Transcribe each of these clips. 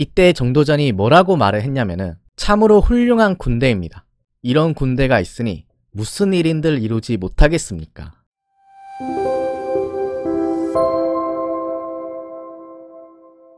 이때 정도전이 뭐라고 말을 했냐면은 참으로 훌륭한 군대입니다. 이런 군대가 있으니 무슨 일인들 이루지 못하겠습니까?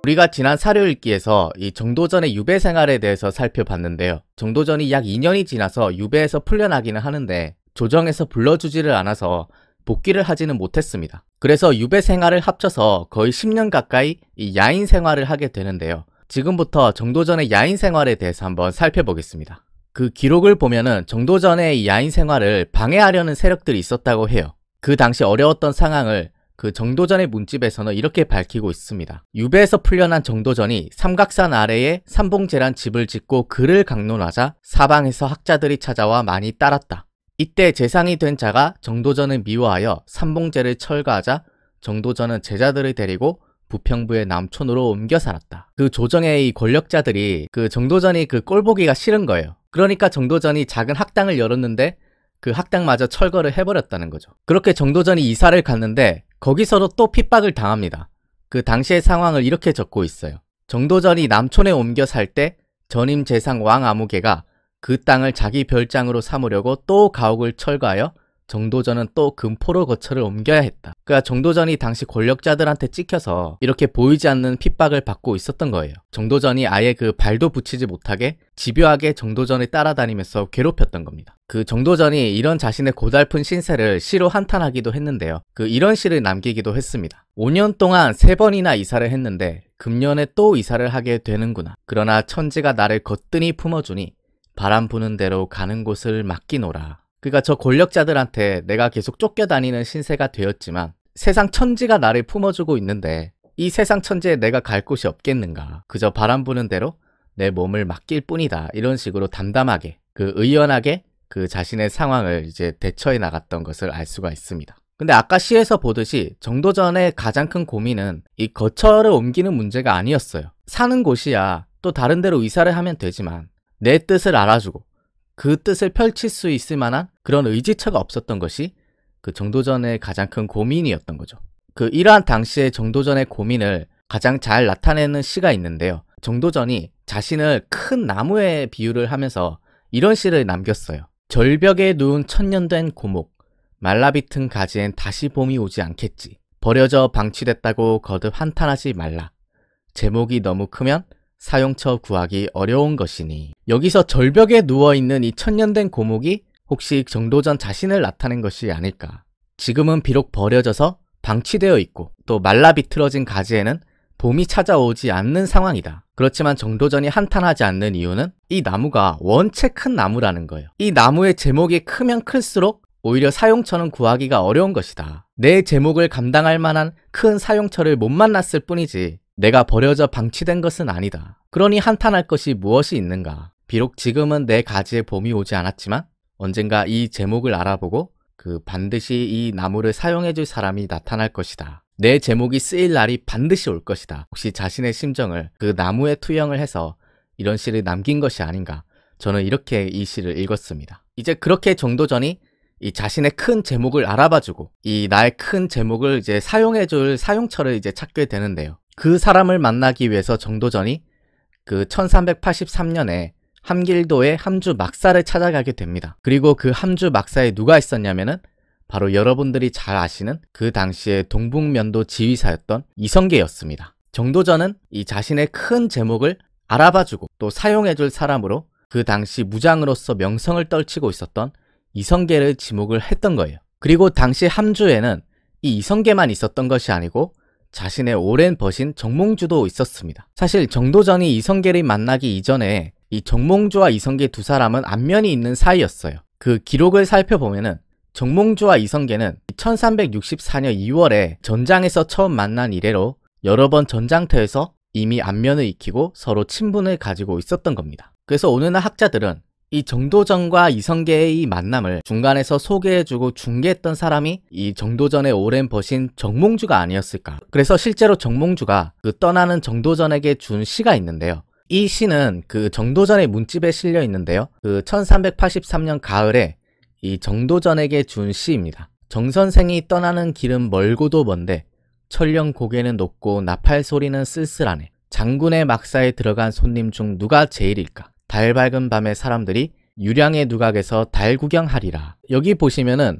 우리가 지난 사료 읽기에서 이 정도전의 유배 생활에 대해서 살펴봤는데요. 정도전이 약 2년이 지나서 유배에서 풀려나기는 하는데 조정에서 불러주지를 않아서 복귀를 하지는 못했습니다. 그래서 유배 생활을 합쳐서 거의 10년 가까이 이 야인 생활을 하게 되는데요. 지금부터 정도전의 야인 생활에 대해서 한번 살펴보겠습니다. 그 기록을 보면은 정도전의 야인 생활을 방해하려는 세력들이 있었다고 해요. 그 당시 어려웠던 상황을 그 정도전의 문집에서는 이렇게 밝히고 있습니다. 유배에서 풀려난 정도전이 삼각산 아래에 삼봉제란 집을 짓고 그를 강론하자 사방에서 학자들이 찾아와 많이 따랐다. 이때 재상이 된 자가 정도전을 미워하여 삼봉제를 철거하자 정도전은 제자들을 데리고 부평부의 남촌으로 옮겨 살았다. 그 조정의 이 권력자들이 그 정도전이 그 꼴보기가 싫은 거예요. 그러니까 정도전이 작은 학당을 열었는데 그 학당마저 철거를 해버렸다는 거죠. 그렇게 정도전이 이사를 갔는데 거기서도 또 핍박을 당합니다. 그 당시의 상황을 이렇게 적고 있어요. 정도전이 남촌에 옮겨 살 때 전임 재상 왕 아무개가 그 땅을 자기 별장으로 삼으려고 또 가옥을 철거하여 정도전은 또 금포로 거처를 옮겨야 했다. 그러니까 정도전이 당시 권력자들한테 찍혀서 이렇게 보이지 않는 핍박을 받고 있었던 거예요. 정도전이 아예 그 발도 붙이지 못하게 집요하게 정도전을 따라다니면서 괴롭혔던 겁니다. 그 정도전이 이런 자신의 고달픈 신세를 시로 한탄하기도 했는데요. 그 이런 시를 남기기도 했습니다. 5년 동안 3번이나 이사를 했는데 금년에 또 이사를 하게 되는구나. 그러나 천지가 나를 거뜬히 품어주니 바람 부는 대로 가는 곳을 맡기노라. 그가 저 권력자들한테 내가 계속 쫓겨다니는 신세가 되었지만 세상 천지가 나를 품어주고 있는데 이 세상 천지에 내가 갈 곳이 없겠는가. 그저 바람 부는 대로 내 몸을 맡길 뿐이다. 이런 식으로 담담하게 그 의연하게 그 자신의 상황을 이제 대처해 나갔던 것을 알 수가 있습니다. 근데 아까 시에서 보듯이 정도전의 가장 큰 고민은 이 거처를 옮기는 문제가 아니었어요. 사는 곳이야 또 다른 데로 이사를 하면 되지만 내 뜻을 알아주고 그 뜻을 펼칠 수 있을 만한 그런 의지처가 없었던 것이 그 정도전의 가장 큰 고민이었던 거죠. 그 이러한 당시의 정도전의 고민을 가장 잘 나타내는 시가 있는데요. 정도전이 자신을 큰 나무에 비유를 하면서 이런 시를 남겼어요. 절벽에 누운 천년된 고목, 말라비튼 가지엔 다시 봄이 오지 않겠지. 버려져 방치됐다고 거듭 한탄하지 말라. 제목이 너무 크면 사용처 구하기 어려운 것이니 여기서 절벽에 누워있는 이 천년된 고목이 혹시 정도전 자신을 나타낸 것이 아닐까 지금은 비록 버려져서 방치되어 있고 또 말라 비틀어진 가지에는 봄이 찾아오지 않는 상황이다. 그렇지만 정도전이 한탄하지 않는 이유는 이 나무가 원체 큰 나무라는 거예요. 이 나무의 제목이 크면 클수록 오히려 사용처는 구하기가 어려운 것이다. 내 제목을 감당할 만한 큰 사용처를 못 만났을 뿐이지 내가 버려져 방치된 것은 아니다. 그러니 한탄할 것이 무엇이 있는가. 비록 지금은 내 가지에 봄이 오지 않았지만 언젠가 이 제목을 알아보고 그 반드시 이 나무를 사용해줄 사람이 나타날 것이다. 내 제목이 쓰일 날이 반드시 올 것이다. 혹시 자신의 심정을 그 나무에 투영을 해서 이런 시를 남긴 것이 아닌가. 저는 이렇게 이 시를 읽었습니다. 이제 그렇게 정도전이 이 자신의 큰 제목을 알아봐주고 이 나의 큰 제목을 이제 사용해줄 사용처를 이제 찾게 되는데요. 그 사람을 만나기 위해서 정도전이 그 1383년에 함길도의 함주 막사를 찾아가게 됩니다. 그리고 그 함주 막사에 누가 있었냐면은 바로 여러분들이 잘 아시는 그당시의 동북면도 지휘사였던 이성계였습니다. 정도전은 이 자신의 큰 제목을 알아봐주고 또 사용해줄 사람으로 그 당시 무장으로서 명성을 떨치고 있었던 이성계를 지목을 했던 거예요. 그리고 당시 함주에는 이 이성계만 있었던 것이 아니고 자신의 오랜 버신 정몽주도 있었습니다. 사실 정도전이 이성계를 만나기 이전에 이 정몽주와 이성계 두 사람은 안면이 있는 사이였어요. 그 기록을 살펴보면은 정몽주와 이성계는 1364년 2월에 전장에서 처음 만난 이래로 여러 번 전장터에서 이미 안면을 익히고 서로 친분을 가지고 있었던 겁니다. 그래서 오늘날 학자들은 이 정도전과 이성계의 이 만남을 중간에서 소개해주고 중계했던 사람이 이 정도전의 오랜 버신 정몽주가 아니었을까 그래서 실제로 정몽주가 그 떠나는 정도전에게 준 시가 있는데요 이 시는 그 정도전의 문집에 실려 있는데요 그 1383년 가을에 이 정도전에게 준 시입니다 정선생이 떠나는 길은 멀고도 먼데 천령 고개는 높고 나팔 소리는 쓸쓸하네 장군의 막사에 들어간 손님 중 누가 제일일까 달 밝은 밤에 사람들이 유량의 누각에서 달 구경하리라. 여기 보시면은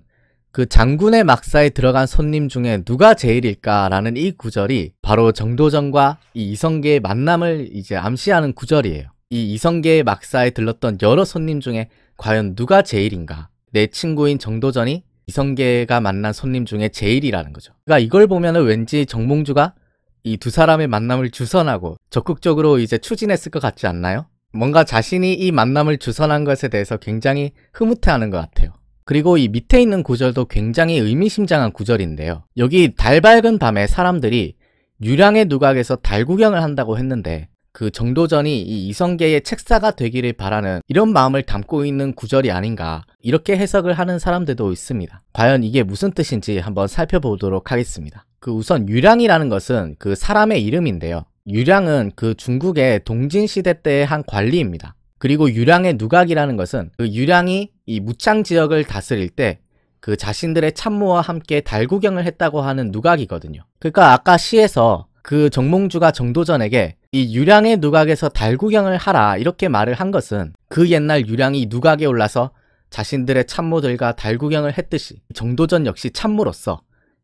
그 장군의 막사에 들어간 손님 중에 누가 제일일까라는 이 구절이 바로 정도전과 이 이성계의 만남을 이제 암시하는 구절이에요. 이 이성계의 막사에 들렀던 여러 손님 중에 과연 누가 제일인가? 내 친구인 정도전이 이성계가 만난 손님 중에 제일이라는 거죠. 그러니까 이걸 보면은 왠지 정몽주가 이 두 사람의 만남을 주선하고 적극적으로 이제 추진했을 것 같지 않나요? 뭔가 자신이 이 만남을 주선한 것에 대해서 굉장히 흐뭇해하는 것 같아요. 그리고 이 밑에 있는 구절도 굉장히 의미심장한 구절인데요. 여기 달 밝은 밤에 사람들이 유량의 누각에서 달 구경을 한다고 했는데 그 정도전이 이 이성계의 책사가 되기를 바라는 이런 마음을 담고 있는 구절이 아닌가 이렇게 해석을 하는 사람들도 있습니다. 과연 이게 무슨 뜻인지 한번 살펴보도록 하겠습니다. 그 우선 유량이라는 것은 그 사람의 이름인데요. 유량은 그 중국의 동진시대 때의 한 관리입니다. 그리고 유량의 누각이라는 것은 그 유량이 이 무창 지역을 다스릴 때 그 자신들의 참모와 함께 달구경을 했다고 하는 누각이거든요. 그러니까 아까 시에서 그 정몽주가 정도전에게 이 유량의 누각에서 달구경을 하라 이렇게 말을 한 것은 그 옛날 유량이 누각에 올라서 자신들의 참모들과 달구경을 했듯이 정도전 역시 참모로서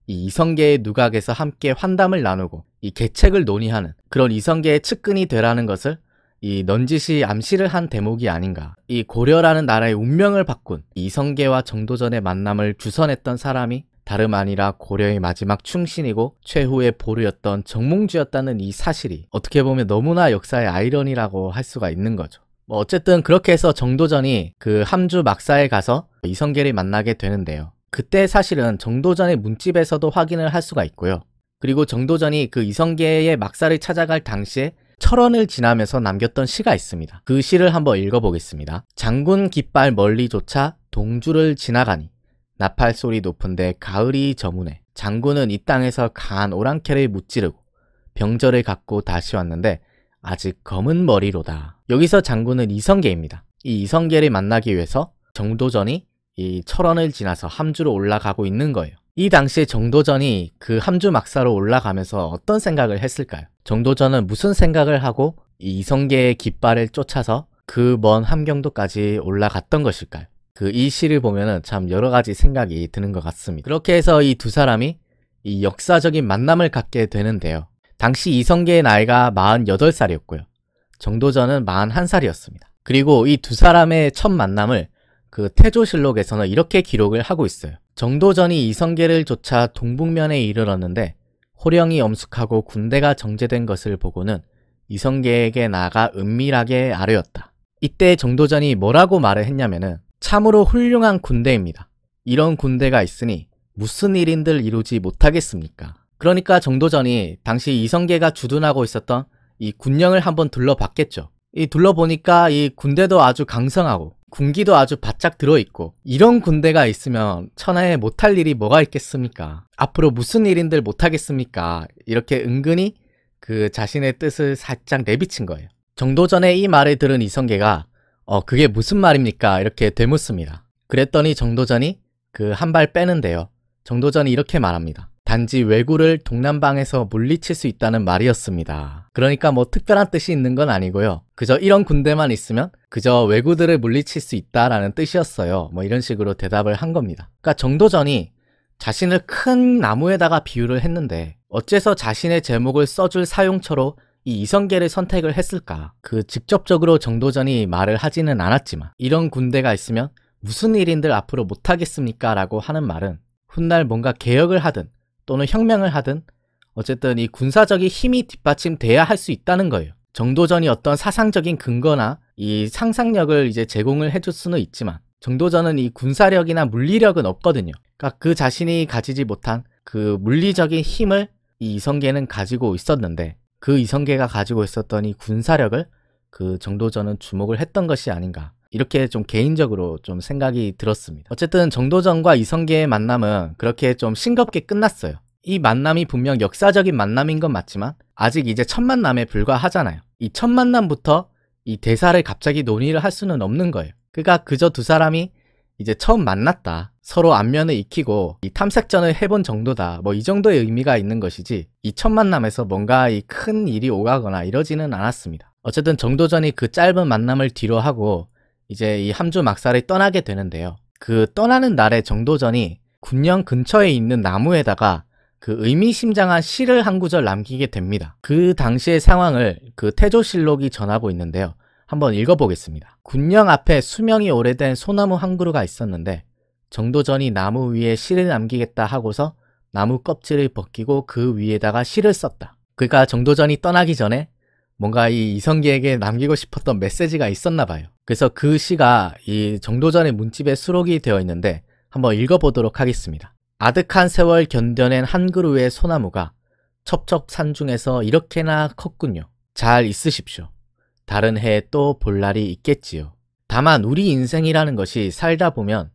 이 이성계의 누각에서 함께 환담을 나누고 이 계책을 논의하는 그런 이성계의 측근이 되라는 것을 이 넌지시 암시를 한 대목이 아닌가. 이 고려라는 나라의 운명을 바꾼 이성계와 정도전의 만남을 주선했던 사람이 다름 아니라 고려의 마지막 충신이고 최후의 보루였던 정몽주였다는 이 사실이 어떻게 보면 너무나 역사의 아이러니라고 할 수가 있는 거죠. 뭐 어쨌든 그렇게 해서 정도전이 그 함주 막사에 가서 이성계를 만나게 되는데요. 그때 사실은 정도전의 문집에서도 확인을 할 수가 있고요. 그리고 정도전이 그 이성계의 막사를 찾아갈 당시에 철원을 지나면서 남겼던 시가 있습니다. 그 시를 한번 읽어보겠습니다. 장군 깃발 멀리조차 동주를 지나가니 나팔 소리 높은데 가을이 저문에 장군은 이 땅에서 강한 오랑캐를 무찌르고 병절을 갖고 다시 왔는데 아직 검은 머리로다. 여기서 장군은 이성계입니다. 이 이성계를 만나기 위해서 정도전이 이 철원을 지나서 함주로 올라가고 있는 거예요. 이 당시에 정도전이 그 함주 막사로 올라가면서 어떤 생각을 했을까요? 정도전은 무슨 생각을 하고 이 이성계의 깃발을 쫓아서 그 먼 함경도까지 올라갔던 것일까요? 그 이 시를 보면은 참 여러 가지 생각이 드는 것 같습니다. 그렇게 해서 이 두 사람이 이 역사적인 만남을 갖게 되는데요. 당시 이성계의 나이가 48살이었고요. 정도전은 41살이었습니다. 그리고 이 두 사람의 첫 만남을 그 태조실록에서는 이렇게 기록을 하고 있어요. 정도전이 이성계를 조아 동북면에 이르렀는데 호령이 엄숙하고 군대가 정제된 것을 보고는 이성계에게 나아가 은밀하게 아뢰었다. 이때 정도전이 뭐라고 말을 했냐면은 참으로 훌륭한 군대입니다. 이런 군대가 있으니 무슨 일인들 이루지 못하겠습니까? 그러니까 정도전이 당시 이성계가 주둔하고 있었던 이 군령을 한번 둘러봤겠죠. 이 둘러보니까 이 군대도 아주 강성하고 군기도 아주 바짝 들어있고 이런 군대가 있으면 천하에 못할 일이 뭐가 있겠습니까? 앞으로 무슨 일인들 못하겠습니까? 이렇게 은근히 그 자신의 뜻을 살짝 내비친 거예요. 정도 전에 이 말을 들은 이성계가 어 그게 무슨 말입니까? 이렇게 되묻습니다. 그랬더니 정도전이 그 한 발 빼는데요. 정도전이 이렇게 말합니다. 단지 왜구를 동남방에서 물리칠 수 있다는 말이었습니다. 그러니까 뭐 특별한 뜻이 있는 건 아니고요. 그저 이런 군대만 있으면 그저 왜구들을 물리칠 수 있다라는 뜻이었어요. 뭐 이런 식으로 대답을 한 겁니다. 그러니까 정도전이 자신을 큰 나무에다가 비유를 했는데 어째서 자신의 제목을 써줄 사용처로 이 이성계를 선택을 했을까? 그 직접적으로 정도전이 말을 하지는 않았지만 이런 군대가 있으면 무슨 일인들 앞으로 못하겠습니까? 라고 하는 말은 훗날 뭔가 개혁을 하든 또는 혁명을 하든 어쨌든 이 군사적인 힘이 뒷받침돼야 할 수 있다는 거예요. 정도전이 어떤 사상적인 근거나 이 상상력을 이제 제공을 해줄 수는 있지만 정도전은 이 군사력이나 물리력은 없거든요. 그러니까 그 자신이 가지지 못한 그 물리적인 힘을 이 이성계는 가지고 있었는데 그 이성계가 가지고 있었던 이 군사력을 그 정도전은 주목을 했던 것이 아닌가. 이렇게 좀 개인적으로 좀 생각이 들었습니다. 어쨌든 정도전과 이성계의 만남은 그렇게 좀 싱겁게 끝났어요. 이 만남이 분명 역사적인 만남인 건 맞지만 아직 이제 첫 만남에 불과하잖아요. 이 첫 만남부터 이 대사를 갑자기 논의를 할 수는 없는 거예요. 그가 그저 두 사람이 이제 처음 만났다. 서로 안면을 익히고 이 탐색전을 해본 정도다. 뭐 이 정도의 의미가 있는 것이지 이 첫 만남에서 뭔가 이 큰 일이 오가거나 이러지는 않았습니다. 어쨌든 정도전이 그 짧은 만남을 뒤로 하고 이제 이 함주 막사를 떠나게 되는데요. 그 떠나는 날의 정도전이 군령 근처에 있는 나무에다가 그 의미심장한 시를 한 구절 남기게 됩니다. 그 당시의 상황을 그 태조실록이 전하고 있는데요. 한번 읽어보겠습니다. 군령 앞에 수명이 오래된 소나무 한 그루가 있었는데 정도전이 나무 위에 시를 남기겠다 하고서 나무 껍질을 벗기고 그 위에다가 시를 썼다. 그가 정도전이 떠나기 전에 뭔가 이 이성계에게 남기고 싶었던 메시지가 있었나 봐요. 그래서 그 시가 이 정도전의 문집에 수록이 되어 있는데 한번 읽어보도록 하겠습니다. 아득한 세월 견뎌낸 한 그루의 소나무가 첩첩 산중에서 이렇게나 컸군요. 잘 있으십시오. 다른 해에 또 볼 날이 있겠지요. 다만 우리 인생이라는 것이 살다 보면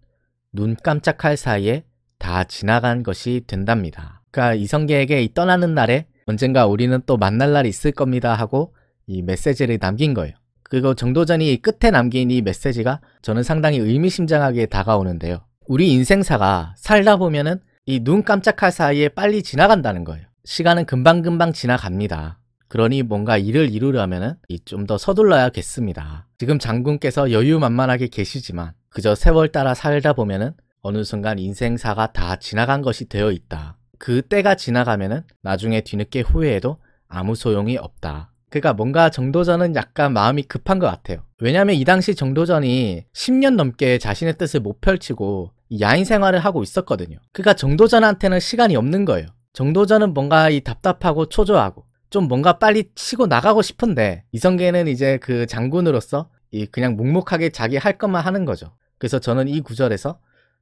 눈 깜짝할 사이에 다 지나간 것이 된답니다. 그러니까 이성계에게 떠나는 날에 언젠가 우리는 또 만날 날이 있을 겁니다 하고 이 메시지를 남긴 거예요. 그리고 정도전이 끝에 남긴 이 메시지가 저는 상당히 의미심장하게 다가오는데요. 우리 인생사가 살다 보면은 이 눈 깜짝할 사이에 빨리 지나간다는 거예요. 시간은 금방금방 지나갑니다. 그러니 뭔가 일을 이루려면은 좀 더 서둘러야겠습니다. 지금 장군께서 여유만만하게 계시지만 그저 세월 따라 살다 보면은 어느 순간 인생사가 다 지나간 것이 되어 있다. 그 때가 지나가면은 나중에 뒤늦게 후회해도 아무 소용이 없다. 그러니까 뭔가 정도전은 약간 마음이 급한 것 같아요. 왜냐면이 당시 정도전이 10년 넘게 자신의 뜻을 못 펼치고 야인 생활을 하고 있었거든요. 그러니까 정도전한테는 시간이 없는 거예요. 정도전은 뭔가 이 답답하고 초조하고 좀 뭔가 빨리 치고 나가고 싶은데 이성계는 이제 그 장군으로서 이 그냥 묵묵하게 자기 할 것만 하는 거죠. 그래서 저는 이 구절에서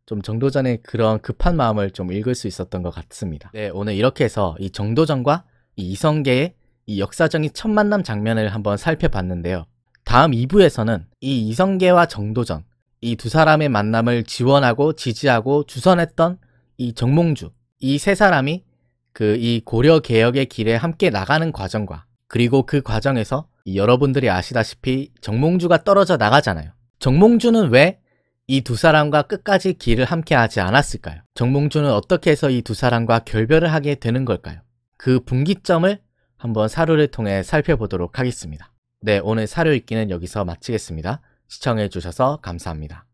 좀 정도전의 그런 급한 마음을 좀 읽을 수 있었던 것 같습니다. 네, 오늘 이렇게 해서 이 정도전과 이 이성계의 이 역사적인 첫 만남 장면을 한번 살펴봤는데요. 다음 2부에서는 이 이성계와 정도전, 이 두 사람의 만남을 지원하고 지지하고 주선했던 이 정몽주, 이 세 사람이 그 이 고려 개혁의 길에 함께 나가는 과정과 그리고 그 과정에서 여러분들이 아시다시피 정몽주가 떨어져 나가잖아요. 정몽주는 왜 이두 사람과 끝까지 길을 함께 하지 않았을까요? 정몽준은 어떻게 해서 이 두 사람과 결별을 하게 되는 걸까요? 그 분기점을 한번 사료를 통해 살펴보도록 하겠습니다. 네, 오늘 사료 읽기는 여기서 마치겠습니다. 시청해주셔서 감사합니다.